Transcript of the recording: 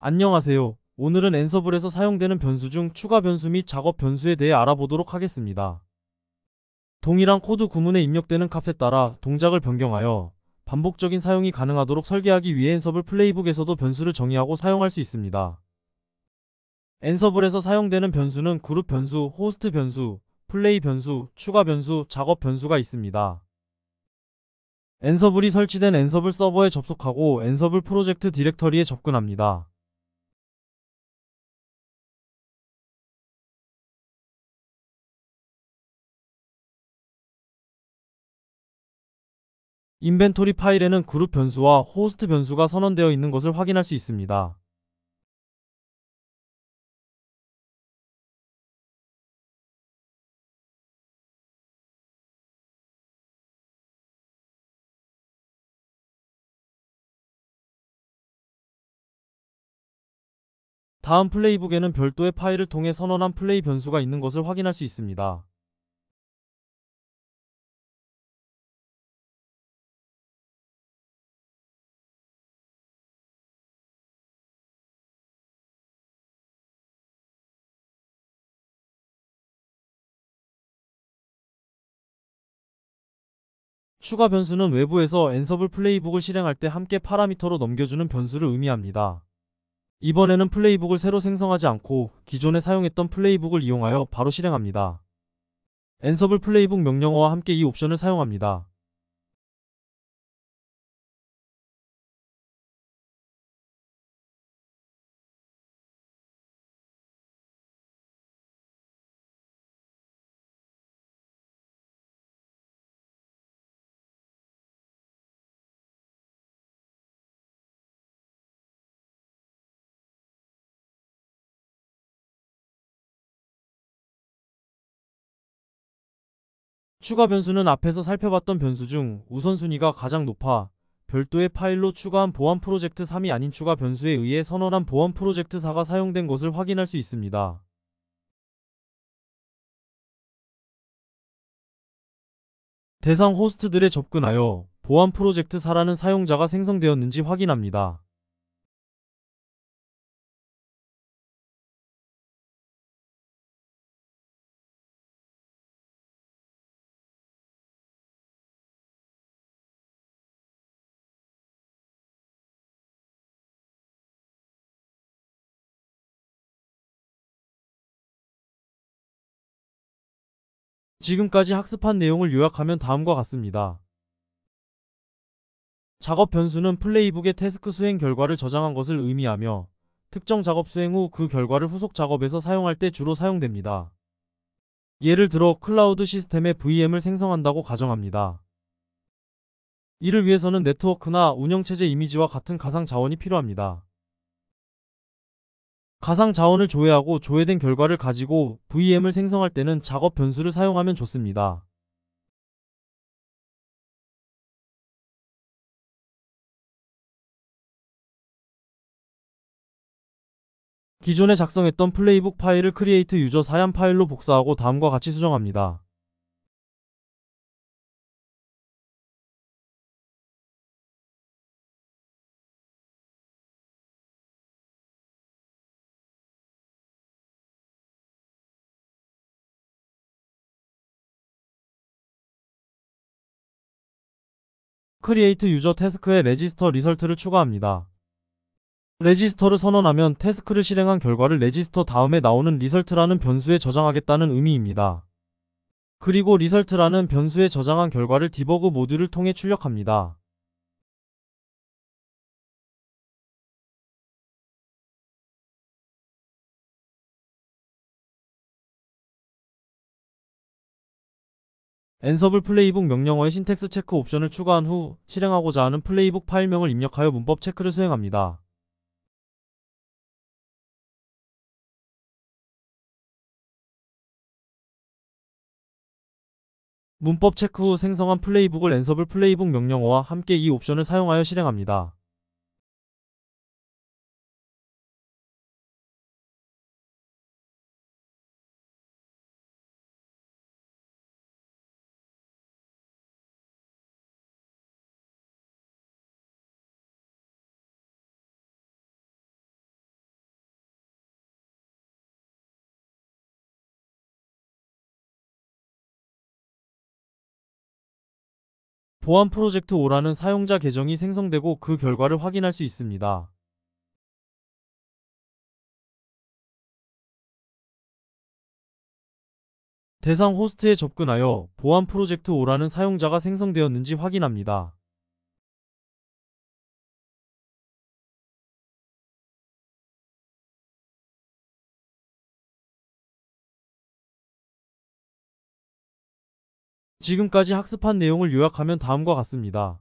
안녕하세요. 오늘은 엔서블에서 사용되는 변수 중 추가 변수 및 작업 변수에 대해 알아보도록 하겠습니다. 동일한 코드 구문에 입력되는 값에 따라 동작을 변경하여 반복적인 사용이 가능하도록 설계하기 위해 엔서블 플레이북에서도 변수를 정의하고 사용할 수 있습니다. 엔서블에서 사용되는 변수는 그룹 변수, 호스트 변수, 플레이 변수, 추가 변수, 작업 변수가 있습니다. 엔서블이 설치된 엔서블 서버에 접속하고 엔서블 프로젝트 디렉터리에 접근합니다. 인벤토리 파일에는 그룹 변수와 호스트 변수가 선언되어 있는 것을 확인할 수 있습니다. 다음 플레이북에는 별도의 파일을 통해 선언한 플레이 변수가 있는 것을 확인할 수 있습니다. 추가 변수는 외부에서 엔서블 플레이북을 실행할 때 함께 파라미터로 넘겨주는 변수를 의미합니다. 이번에는 플레이북을 새로 생성하지 않고 기존에 사용했던 플레이북을 이용하여 바로 실행합니다. 엔서블 플레이북 명령어와 함께 이 옵션을 사용합니다. 추가 변수는 앞에서 살펴봤던 변수 중 우선순위가 가장 높아 별도의 파일로 추가한 보안 프로젝트 3이 아닌 추가 변수에 의해 선언한 보안 프로젝트 4가 사용된 것을 확인할 수 있습니다. 대상 호스트들에 접근하여 보안 프로젝트 4라는 사용자가 생성되었는지 확인합니다. 지금까지 학습한 내용을 요약하면 다음과 같습니다. 작업 변수는 플레이북의 태스크 수행 결과를 저장한 것을 의미하며 특정 작업 수행 후 그 결과를 후속 작업에서 사용할 때 주로 사용됩니다. 예를 들어 클라우드 시스템의 VM을 생성한다고 가정합니다. 이를 위해서는 네트워크나 운영체제 이미지와 같은 가상 자원이 필요합니다. 가상 자원을 조회하고 조회된 결과를 가지고 VM을 생성할 때는 작업 변수를 사용하면 좋습니다. 기존에 작성했던 플레이북 파일을 크리에이트 유저 사양 파일로 복사하고 다음과 같이 수정합니다. 크리에이트 유저 태스크에 레지스터 리설트를 추가합니다. 레지스터를 선언하면 태스크를 실행한 결과를 레지스터 다음에 나오는 리설트라는 변수에 저장하겠다는 의미입니다. 그리고 리설트라는 변수에 저장한 결과를 디버그 모듈을 통해 출력합니다. 엔서블 플레이북 명령어의 신텍스 체크 옵션을 추가한 후 실행하고자 하는 플레이북 파일명을 입력하여 문법 체크를 수행합니다. 문법 체크 후 생성한 플레이북을 엔서블 플레이북 명령어와 함께 이 옵션을 사용하여 실행합니다. 보안 프로젝트 5라는 사용자 계정이 생성되고 그 결과를 확인할 수 있습니다. 대상 호스트에 접근하여 보안 프로젝트 5라는 사용자가 생성되었는지 확인합니다. 지금까지 학습한 내용을 요약하면 다음과 같습니다.